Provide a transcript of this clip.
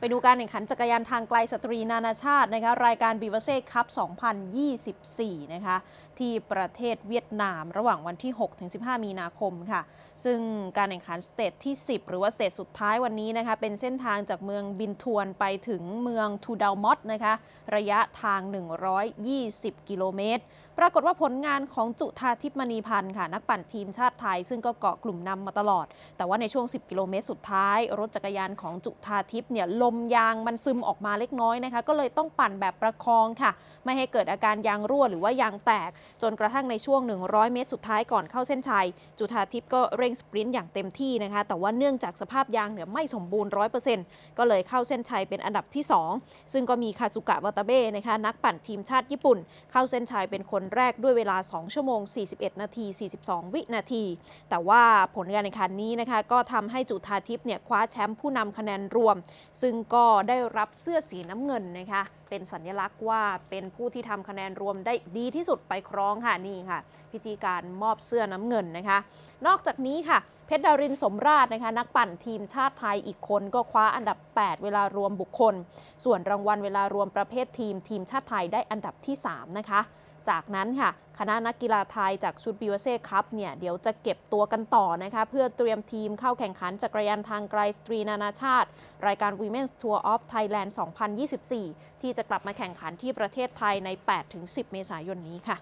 ไปดูการแข่งขันจักรยานทางไกลสตรีนานาชาตินะคะรายการบีเวเซ่คัพ2024 นะคะที่ประเทศเวียดนาม ระหว่างวันที่ 6-15 มีนาคมค่ะซึ่งการแข่งขันสเตจที่ 10 หรือว่าสเตจสุดท้ายวันนี้นะคะเป็นเส้นทางจากเมืองบินทวนไปถึงเมืองทูดาวมอตนะคะระยะทาง 120 กิโลเมตร ปรากฏว่าผลงานของจุธาทิพมณีพันธ์ค่ะนักปั่นทีมชาติไทย ซึ่งก็เกาะกลุ่มนำมาตลอด แต่ว่าในช่วง 10 กิโลเมตรสุดท้าย รถจักรยานของจุธาทิพเนี่ยลมยางมันซึมออกมาเล็กน้อยนะคะ ก็เลยต้องปั่นแบบประคองค่ะ ไม่ให้เกิดอาการยางรั่วหรือว่ายางแตกจนกระทั่งในช่วง 100 เมตรสุดท้ายก่อนเข้าเส้นชัยจุธาทิพย์ก็เร่งสปรินต์อย่างเต็มที่นะคะ แต่ว่าเนื่องจากสภาพยางเนี่ยไม่สมบูรณ์รร้ออยเเป์ซ็นต์ก็เลยเข้าเส้นชัยเป็นอันดับที่ 2 ซึ่งก็มีคาสุกะวาตาเบ้นะคะนักปั่นทีมชาติญี่ปุ่นเข้าเส้นชัยเป็นคนแรกด้วยเวลา 2 ชั่วโมง 41 นาที 42 วินาที แต่ว่าผลการแข่งขันนี้นะคะก็ทำให้จุธาทิพย์เนี่ยคว้าแชมป์ผู้นำคะแนนรวม ซึ่งก็ได้รับเสื้อสีน้ำเงินนะคะ เป็นสัญลักษณ์ว่าเป็นผู้ที่ทำคะแนนรวมได้ดีที่สุดไปครองค่ะนี่ค่ะ พิธีการมอบเสื้อน้ำเงินนะคะ นอกจากนี้ค่ะ เพชรดารินสมราชนะคะ นักปั่นทีมชาติไทยอีกคน ก็คว้าอันดับ 8 เวลารวมบุคคล ส่วนรางวัลเวลารวมประเภททีม ทีมชาติไทยได้อันดับที่ 3 นะคะจากนั้นค่ะ คณะนักกีฬาไทยจากชุดบิวเซ่คัพเนี่ยเดี๋ยวจะเก็บตัวกันต่อนะคะเพื่อเตรียมทีมเข้าแข่งขันจักรยานทางไกลสตรีนานาชาติ รายการ Women's Tour of Thailand 2024 ที่จะกลับมาแข่งขันที่ประเทศไทยใน 8-10 เมษายนนี้ค่ะ